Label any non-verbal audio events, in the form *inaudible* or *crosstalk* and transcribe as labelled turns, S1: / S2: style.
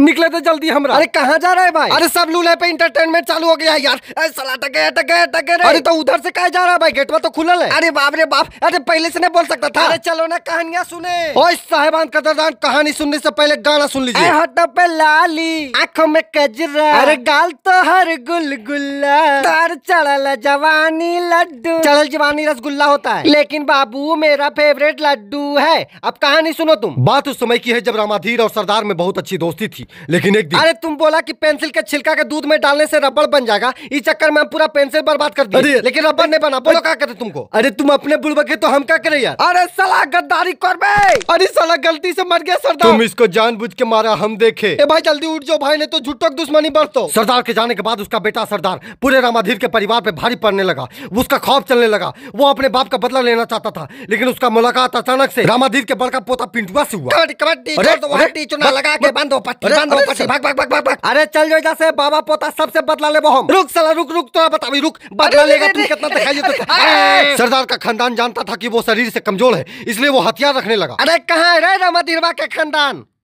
S1: निकले थे जल्दी हमरा अरे कहाँ जा रहा है भाई अरे सब लूले पे इंटरटेनमेंट चालू हो गया है यार अरे सला टके टके टके अरे तो उधर से कहा जा रहा है भाई गेटवा तो खुला है अरे बाप रे बाप अरे पहले से नहीं बोल सकता था अरे चलो ना कहानियाँ सुने साहेबान कदरदान कहानी सुनने से पहले गाना सुन लीजिए हट पे लाली आँखों में कजरा अरे गाल तो हर गुल चढ़ल जवानी लड्डू चढ़ल जवानी रसगुल्ला होता है लेकिन बाबू मेरा फेवरेट लड्डू है अब कहानी सुनो तुम बात उस समय की है जब रामाधीर और सरदार में बहुत अच्छी दोस्ती थी थी लेकिन एक दिन अरे तुम बोला कि पेंसिल के छिलका के दूध में डालने से रबड़ बन जाएगा इस चक्कर में हम पूरा पेंसिल बर्बाद कर दिया लेकिन रबड़ नहीं बना बोलो क्या करे तुमको अरे तुम अपने बुलबके तो हम क्या करे यार अरे सला गद्दारी कर बे अरे सला गलती से मर गया सरदार तुम इसको जानबूझ के मारा हम देखे ए भाई जल्दी उठ जाओ भाई ने तो झुटक दुश्मनी बरतो सरदार के जाने के बाद उसका बेटा सरदार पूरे रामाधीर के परिवार पे भारी पड़ने लगा उसका खौफ चलने लगा वो अपने बाप का बदला लेना चाहता था लेकिन उसका मुलाकात अचानक से रामाधीर के बड़का पोता पिंटुआ से हुआ कबड्डी कबड्डी टीचर ना लगा के बंद हो पट्टी अरे चल जो से बाबा पोता सबसे बदला ले हम रुक सला रुक रुक बता भी रुक बदला लेगा तू कितना दिखाई देता *laughs* सरदार का खानदान जानता था कि वो शरीर से कमजोर है इसलिए वो हथियार रखने लगा अरे कहाँ है रे रमदीरवा के खानदान